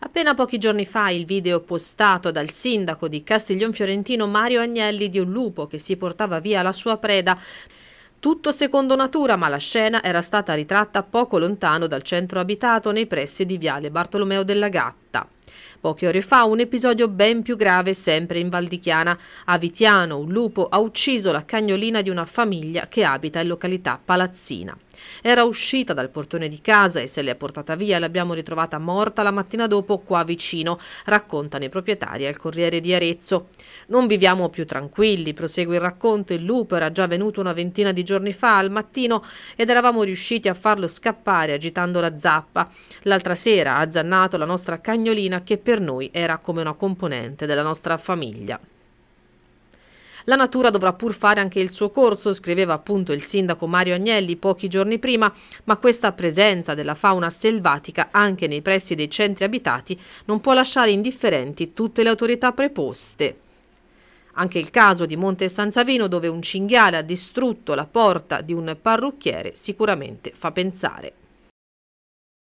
Appena pochi giorni fa il video postato dal sindaco di Castiglion Fiorentino Mario Agnelli di un lupo che si portava via la sua preda. Tutto secondo natura, ma la scena era stata ritratta poco lontano dal centro abitato nei pressi di Viale Bartolomeo della Gatta città. Poche ore fa un episodio ben più grave sempre in Valdichiana. A Vitiano un lupo ha ucciso la cagnolina di una famiglia che abita in località Palazzina. Era uscita dal portone di casa e se l'è portata via l'abbiamo ritrovata morta la mattina dopo qua vicino, raccontano i proprietari al Corriere di Arezzo. Non viviamo più tranquilli, prosegue il racconto, il lupo era già venuto una ventina di giorni fa al mattino ed eravamo riusciti a farlo scappare agitando la zappa. L'altra sera ha azzannato la nostra cagnolina cagnolina che per noi era come una componente della nostra famiglia. La natura dovrà pur fare anche il suo corso, scriveva appunto il sindaco Mario Agnelli pochi giorni prima, ma questa presenza della fauna selvatica anche nei pressi dei centri abitati non può lasciare indifferenti tutte le autorità preposte. Anche il caso di Monte San Savino, dove un cinghiale ha distrutto la porta di un parrucchiere, sicuramente fa pensare.